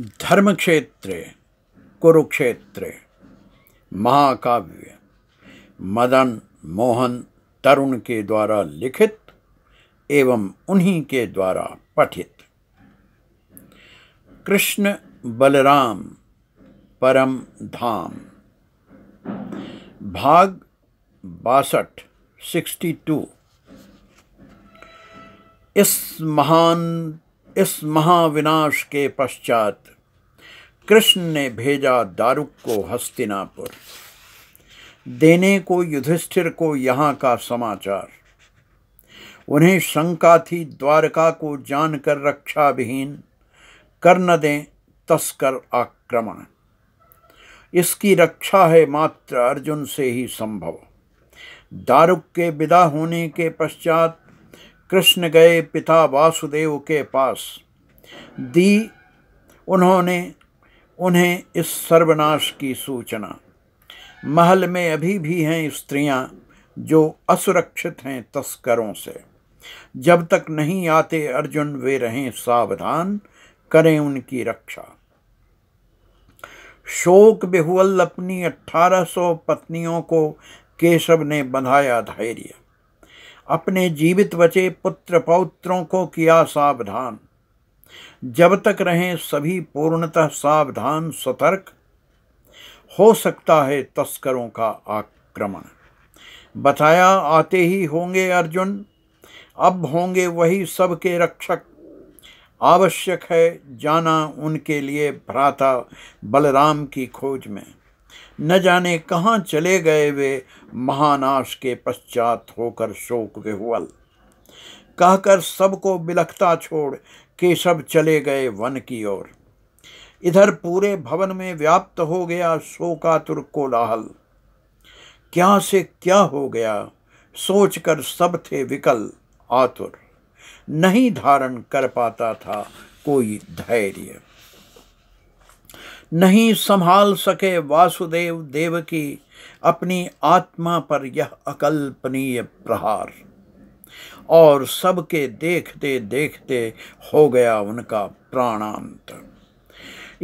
धर्म क्षेत्र कुरुक्षेत्र महाकाव्य मदन मोहन तरुण के द्वारा लिखित एवं उन्हीं के द्वारा पठित कृष्ण बलराम परम धाम भाग बासठ सिक्सटी टू इस महान इस महाविनाश के पश्चात कृष्ण ने भेजा दारुक को हस्तिनापुर देने को युधिष्ठिर को यहाँ का समाचार उन्हें शंका थी द्वारका को जानकर रक्षा विहीन कर न दें तस्कर आक्रमण इसकी रक्षा है मात्र अर्जुन से ही संभव दारुक के विदा होने के पश्चात कृष्ण गए पिता वासुदेव के पास दी उन्होंने उन्हें इस सर्वनाश की सूचना महल में अभी भी हैं स्त्रियां जो असुरक्षित हैं तस्करों से जब तक नहीं आते अर्जुन वे रहें सावधान करें उनकी रक्षा शोक बेहुल अपनी 1800 पत्नियों को केशव ने बंधाया धैर्य अपने जीवित बचे पुत्र पौत्रों को किया सावधान जब तक रहें सभी पूर्णतः सावधान सतर्क हो सकता है तस्करों का आक्रमण बताया आते ही होंगे अर्जुन अब होंगे वही सबके रक्षक आवश्यक है जाना उनके लिए भ्राता बलराम की खोज में न जाने कहाँ चले गए वे महानाश के पश्चात होकर शोक विह्वल कहकर सबको बिलखता छोड़ के सब चले गए वन की ओर इधर पूरे भवन में व्याप्त हो गया शोकातुर कोलाहल क्या से क्या हो गया सोचकर सब थे विकल आतुर नहीं धारण कर पाता था कोई धैर्य नहीं संभाल सके वासुदेव देव की अपनी आत्मा पर यह अकल्पनीय प्रहार और सबके देखते देखते हो गया उनका प्राणांत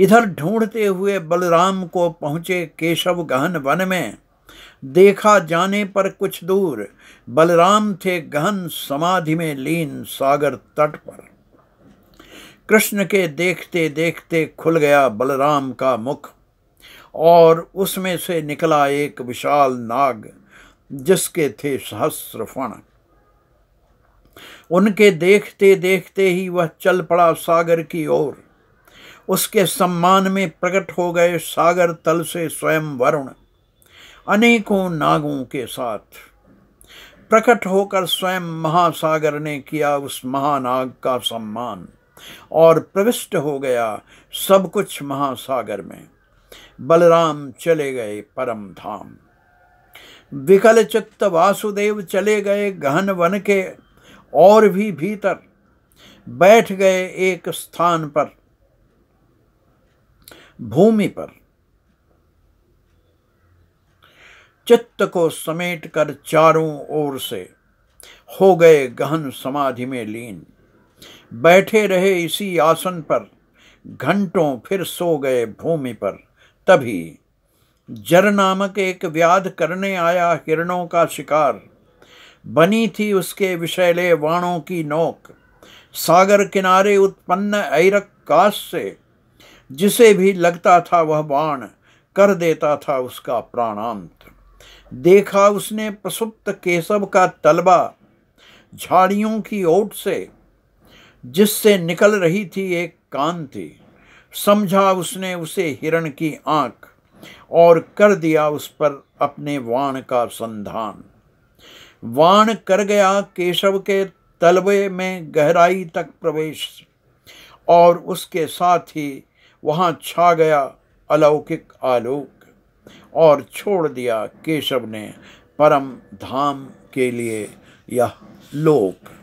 इधर ढूंढते हुए बलराम को पहुँचे केशव गहन वन में देखा जाने पर कुछ दूर बलराम थे गहन समाधि में लीन सागर तट पर कृष्ण के देखते देखते खुल गया बलराम का मुख और उसमें से निकला एक विशाल नाग जिसके थे सहस्र फण उनके देखते देखते ही वह चल पड़ा सागर की ओर उसके सम्मान में प्रकट हो गए सागर तल से स्वयं वरुण अनेकों नागों के साथ प्रकट होकर स्वयं महासागर ने किया उस महानाग का सम्मान और प्रविष्ट हो गया सब कुछ महासागर में बलराम चले गए परम धाम विकल चित्त वासुदेव चले गए गहन वन के और भी भीतर बैठ गए एक स्थान पर भूमि पर चित्त को समेट कर चारों ओर से हो गए गहन समाधि में लीन बैठे रहे इसी आसन पर घंटों फिर सो गए भूमि पर तभी जर नामक एक व्याध करने आया हिरणों का शिकार बनी थी उसके विषैले वाणों की नोक सागर किनारे उत्पन्न ऐरक काश से जिसे भी लगता था वह बाण कर देता था उसका प्राणांत देखा उसने प्रसुप्त केशव का तलबा झाड़ियों की ओट से जिससे निकल रही थी एक कांति समझा उसने उसे हिरण की आंख और कर दिया उस पर अपने वाण का संधान वाण कर गया केशव के तलबे में गहराई तक प्रवेश और उसके साथ ही वहाँ छा गया अलौकिक आलोक और छोड़ दिया केशव ने परम धाम के लिए यह लोक